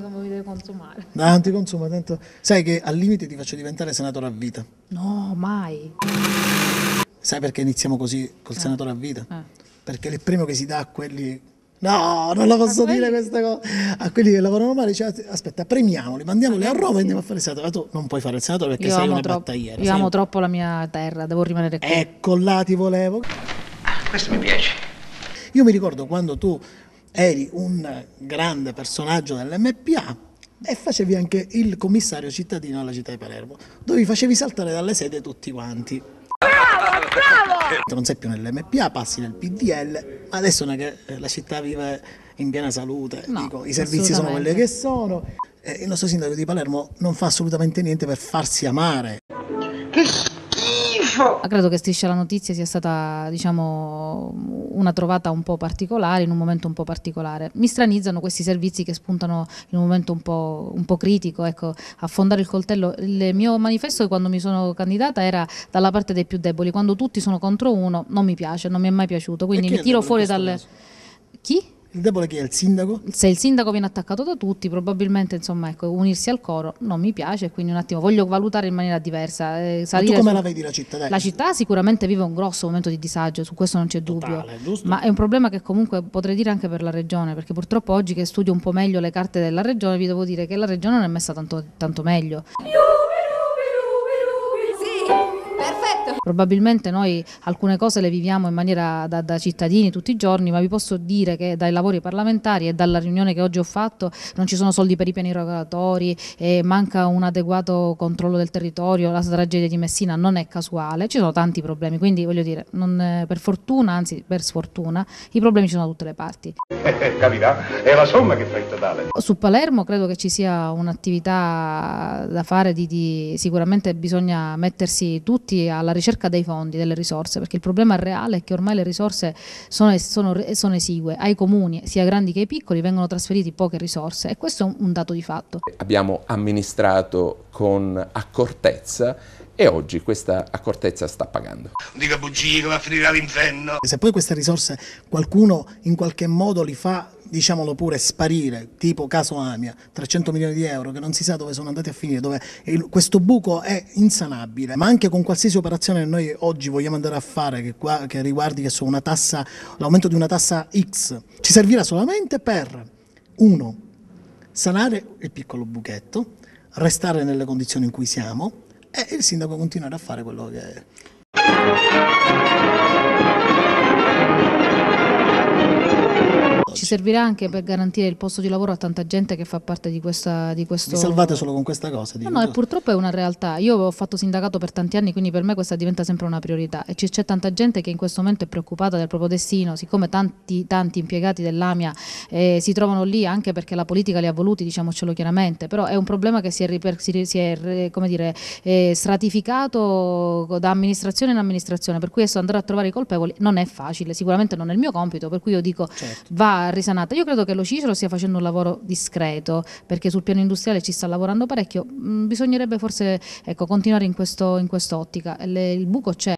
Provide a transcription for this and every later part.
come mi deve consumare. Ah, non ti consuma Sai che al limite ti faccio diventare senatore a vita. No, mai. Sai perché iniziamo così col eh. senatore a vita? Eh. Perché il premio che si dà a quelli No, non lo posso quelli... dire questa cosa. A quelli che lavorano male, cioè, aspetta, premiamoli, mandiamoli a Roma e andiamo a fare il senatore. Tu non puoi fare il senatore perché io sei una troppo, battagliera. Io sei... amo troppo la mia terra, devo rimanere qui. Ecco, là ti volevo. Ah, questo mi piace. Io mi ricordo quando tu eri un grande personaggio dell'MPA e facevi anche il commissario cittadino alla città di Palermo, dove facevi saltare dalle sede tutti quanti. Bravo, bravo! Non sei più nell'MPA, passi nel PDL, ma adesso non è che eh, la città vive in piena salute, no, Dico, i servizi sono quelli che sono. Eh, il nostro sindaco di Palermo non fa assolutamente niente per farsi amare. Che cioè, Ma credo che Striscia la Notizia sia stata diciamo, una trovata un po' particolare, in un momento un po' particolare. Mi stranizzano questi servizi che spuntano in un momento un po', un po critico, ecco, affondare il coltello. Il mio manifesto quando mi sono candidata era dalla parte dei più deboli, quando tutti sono contro uno non mi piace, non mi è mai piaciuto, quindi mi tiro fuori dal... Caso? Chi? Il debole chi è? Il sindaco? Se il sindaco viene attaccato da tutti, probabilmente insomma, ecco, unirsi al coro non mi piace, quindi un attimo voglio valutare in maniera diversa. Eh, ma tu come su... la vedi la città? Dai. La città sicuramente vive un grosso momento di disagio, su questo non c'è dubbio, giusto? ma è un problema che comunque potrei dire anche per la regione, perché purtroppo oggi che studio un po' meglio le carte della regione vi devo dire che la regione non è messa tanto, tanto meglio. Io! Probabilmente noi alcune cose le viviamo in maniera da, da, cittadini tutti i giorni, ma vi posso dire che dai lavori parlamentari e dalla riunione che oggi ho fatto non ci sono soldi per i piani regolatori, manca un adeguato controllo del territorio, la tragedia di Messina non è casuale, ci sono tanti problemi, quindi voglio dire, non, eh, per fortuna, anzi per sfortuna, i problemi ci sono da tutte le parti. Eh, eh, Capirà, è la somma che fa il totale. Su Palermo credo che ci sia un'attività da fare, di, di, sicuramente bisogna mettersi tutti alla ricerca ricerca dei fondi, delle risorse, perché il problema reale è che ormai le risorse sono, sono, sono esigue, ai comuni, sia grandi che ai piccoli, vengono trasferiti poche risorse e questo è un dato di fatto. Abbiamo amministrato con accortezza e oggi questa accortezza sta pagando. Non Dica bugie che va a finire all'inferno. Se poi queste risorse qualcuno in qualche modo li fa diciamolo pure, sparire, tipo caso Amia, 300 milioni di euro che non si sa dove sono andati a finire, dove il, questo buco è insanabile, ma anche con qualsiasi operazione che noi oggi vogliamo andare a fare che, qua, che riguardi che so, l'aumento di una tassa X, ci servirà solamente per, uno, sanare il piccolo buchetto, restare nelle condizioni in cui siamo e il sindaco continuerà a fare quello che... oggi. Ci servirà anche per garantire il posto di lavoro a tanta gente che fa parte di, questa, di questo... Mi salvate solo con questa cosa? No, no, purtroppo è una realtà. Io ho fatto sindacato per tanti anni, quindi per me questa diventa sempre una priorità. E c'è tanta gente che in questo momento è preoccupata del proprio destino, siccome tanti, tanti impiegati dell'AMIA eh, si trovano lì anche perché la politica li ha voluti, diciamocelo chiaramente, però è un problema che si è, riper- si è dire, eh, stratificato da amministrazione in amministrazione, per cui adesso andare a trovare i colpevoli non è facile, sicuramente non è il mio compito, per cui io dico certo. va risanata. Io credo che lo Cicero stia facendo un lavoro discreto perché sul piano industriale ci sta lavorando parecchio, mm, bisognerebbe forse ecco, continuare in, questo, in quest'ottica, il buco c'è.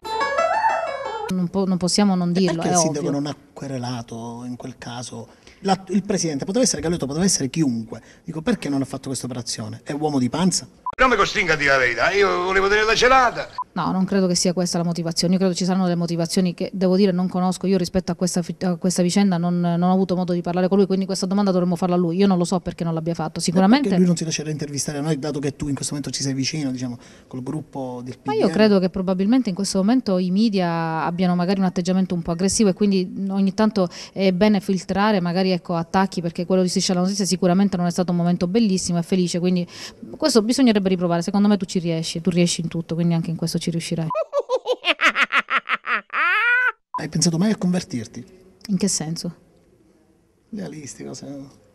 Non, po non, possiamo non dirlo. Perché il sindaco ovvio. non ha querelato in quel caso? La, il presidente poteva essere Galletto, poteva essere chiunque. Dico perché non ha fatto questa operazione? È uomo di panza? Non mi costringa a dire la verità, io volevo dire la gelata. No, non credo che sia questa la motivazione, io credo ci saranno delle motivazioni che devo dire non conosco, io rispetto a questa, a questa vicenda non, non, ho avuto modo di parlare con lui, quindi questa domanda dovremmo farla a lui, io non lo so perché non l'abbia fatto, sicuramente... No, lui non si lascerà intervistare a noi dato che tu in questo momento ci sei vicino, diciamo, col gruppo del PD. Ma io credo che probabilmente in questo momento i media abbiano magari un atteggiamento un po' aggressivo e quindi ogni tanto è bene filtrare magari ecco, attacchi perché quello di Striscia la notizia sicuramente non è stato un momento bellissimo e felice, quindi questo bisognerebbe riprovare, secondo me tu ci riesci, tu riesci in tutto, quindi anche in questo ci ci riuscirai. Hai pensato mai a convertirti? In che senso? Realistico, se no.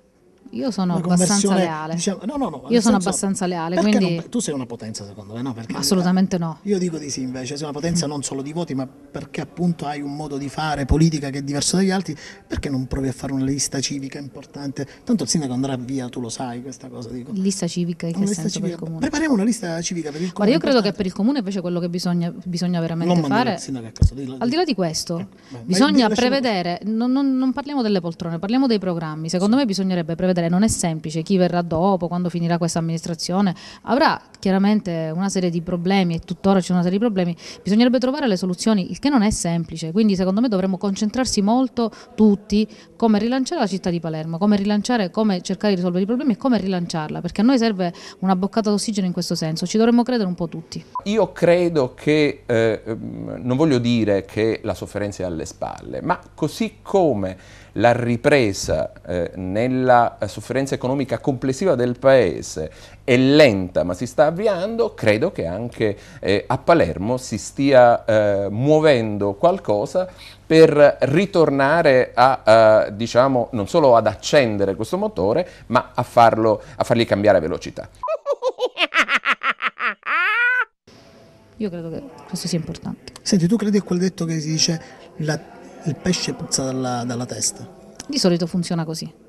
Io sono abbastanza leale. Diciamo, no, no, no, io sono abbastanza leale. Quindi... Non, tu sei una potenza, secondo me, no? Perché, assolutamente no. Io dico di sì, invece, sei una potenza non solo di voti, ma perché appunto hai un modo di fare politica che è diverso dagli altri. Perché non provi a fare una lista civica importante? Tanto il sindaco andrà via, tu lo sai, questa cosa. Dico. Lista civica in che lista senso civica. comune? Prepariamo una lista civica per il comune. Guarda, io credo che per il comune invece quello che bisogna, bisogna veramente non fare. Caso, dillo, dillo. Al di là di questo, eh, ecco, beh, bisogna prevedere. Non, non, non, parliamo delle poltrone, parliamo dei programmi. Secondo sì. me bisognerebbe prevedere vedere, non è semplice, chi verrà dopo, quando finirà questa amministrazione, avrà chiaramente una serie di problemi e tuttora c'è una serie di problemi, bisognerebbe trovare le soluzioni, il che non è semplice, quindi secondo me dovremmo concentrarsi molto tutti come rilanciare la città di Palermo, come rilanciare, come cercare di risolvere i problemi e come rilanciarla, perché a noi serve una boccata d'ossigeno in questo senso, ci dovremmo credere un po' tutti. Io credo che, eh, ehm, non voglio dire che la sofferenza è alle spalle, ma così come la ripresa eh, nella eh, sofferenza economica complessiva del Paese è lenta ma si sta avviando, credo che anche eh, a Palermo si stia eh, muovendo qualcosa per ritornare a, eh, diciamo, non solo ad accendere questo motore, ma a, farlo, a fargli cambiare velocità. Io credo che questo sia importante. Senti, tu credi a quel detto che si dice la il pesce puzza dalla, dalla testa. Di solito funziona così.